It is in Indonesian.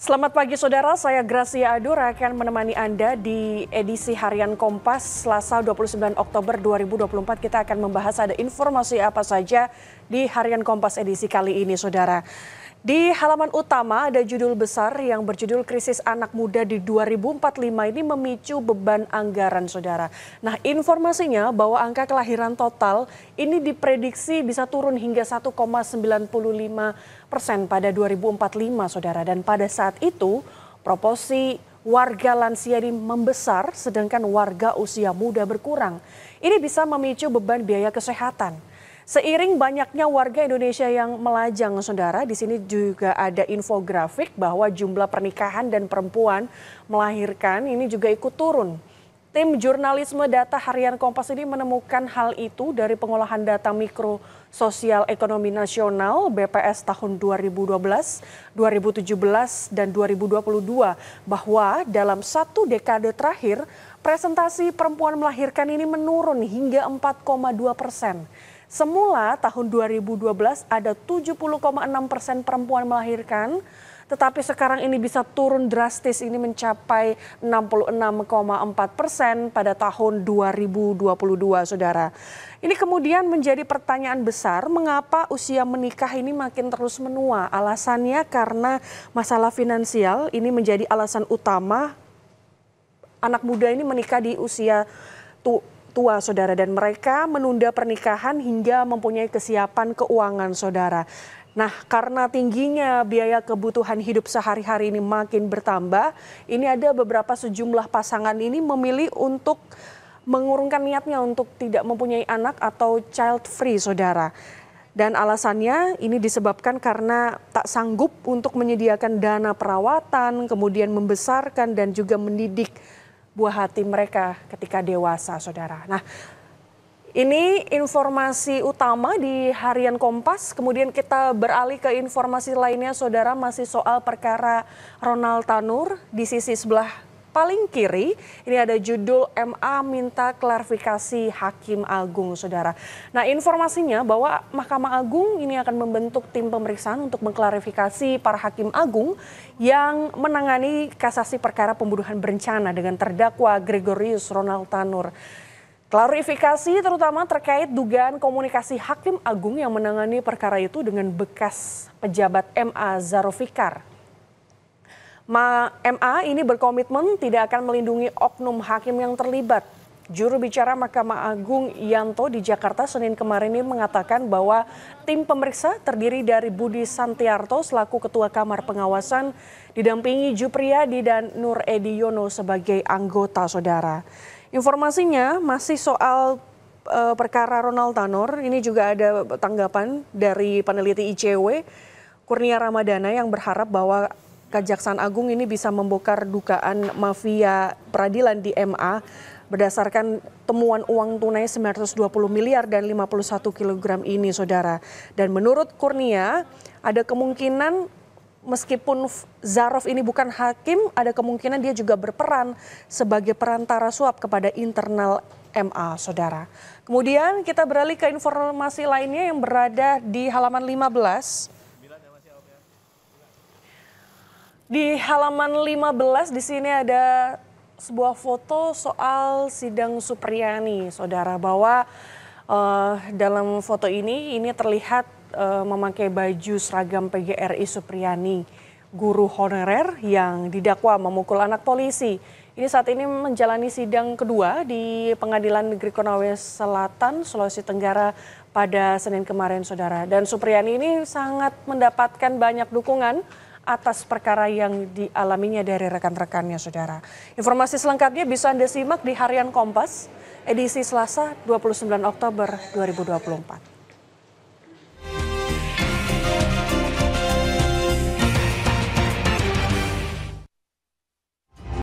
Selamat pagi saudara, saya Gracia Adur akan menemani Anda di edisi Harian Kompas Selasa 29 Oktober 2024. Kita akan membahas ada informasi apa saja di Harian Kompas edisi kali ini saudara. Di halaman utama ada judul besar yang berjudul krisis anak muda di 2045 ini memicu beban anggaran saudara. Nah informasinya bahwa angka kelahiran total ini diprediksi bisa turun hingga 1,95 persen pada 2045 saudara. Dan pada saat itu proporsi warga lansia ini membesar sedangkan warga usia muda berkurang. Ini bisa memicu beban biaya kesehatan. Seiring banyaknya warga Indonesia yang melajang, saudara, di sini juga ada infografik bahwa jumlah pernikahan dan perempuan melahirkan ini juga ikut turun. Tim jurnalisme data harian Kompas ini menemukan hal itu dari pengolahan data mikro sosial ekonomi nasional BPS tahun 2012, 2017, dan 2022 bahwa dalam satu dekade terakhir presentasi perempuan melahirkan ini menurun hingga 4,2 persen. Semula tahun 2012 ada 70,6 persen perempuan melahirkan, tetapi sekarang ini bisa turun drastis ini mencapai 66,4 persen pada tahun 2022, saudara. Ini kemudian menjadi pertanyaan besar, mengapa usia menikah ini makin terus menua? Alasannya karena masalah finansial ini menjadi alasan utama anak muda ini menikah di usia tua saudara dan mereka menunda pernikahan hingga mempunyai kesiapan keuangan saudara. Nah, karena tingginya biaya kebutuhan hidup sehari-hari ini makin bertambah, ini ada beberapa sejumlah pasangan ini memilih untuk mengurungkan niatnya untuk tidak mempunyai anak atau child free saudara. Dan alasannya ini disebabkan karena tak sanggup untuk menyediakan dana perawatan, kemudian membesarkan dan juga mendidik buah hati mereka ketika dewasa, saudara. Nah, ini informasi utama di harian Kompas. Kemudian kita beralih ke informasi lainnya, saudara, masih soal perkara Ronald Tanur di sisi sebelah paling kiri ini ada judul MA minta klarifikasi Hakim Agung Saudara. Nah, informasinya bahwa Mahkamah Agung ini akan membentuk tim pemeriksaan untuk mengklarifikasi para hakim agung yang menangani kasasi perkara pembunuhan berencana dengan terdakwa Gregorius Ronald Tanur. Klarifikasi terutama terkait dugaan komunikasi Hakim Agung yang menangani perkara itu dengan bekas pejabat MA Zarofikar Ma, MA ini berkomitmen tidak akan melindungi oknum hakim yang terlibat. Juru bicara Mahkamah Agung Yanto di Jakarta Senin kemarin ini mengatakan bahwa tim pemeriksa terdiri dari Budi Santiarto selaku Ketua Kamar Pengawasan didampingi Jupriyadi dan Nur Edi Yono sebagai anggota saudara. Informasinya masih soal uh, perkara Ronald Tanor, ini juga ada tanggapan dari peneliti ICW Kurnia Ramadana yang berharap bahwa Kejaksaan Agung ini bisa membongkar dugaan mafia peradilan di MA berdasarkan temuan uang tunai 920 miliar dan 51 kilogram ini saudara. Dan menurut Kurnia ada kemungkinan meskipun Zarov ini bukan hakim ada kemungkinan dia juga berperan sebagai perantara suap kepada internal MA saudara. Kemudian kita beralih ke informasi lainnya yang berada di halaman 15. Di halaman 15 di sini ada sebuah foto soal sidang Supriyani, saudara bahwa uh, eh, dalam foto ini ini terlihat uh, memakai baju seragam PGRI Supriyani, guru honorer yang didakwa memukul anak polisi. Ini saat ini menjalani sidang kedua di Pengadilan Negeri Konawe Selatan, Sulawesi Tenggara pada Senin kemarin, saudara. Dan Supriyani ini sangat mendapatkan banyak dukungan atas perkara yang dialaminya dari rekan-rekannya, saudara. Informasi selengkapnya bisa Anda simak di Harian Kompas, edisi Selasa 29 Oktober 2024.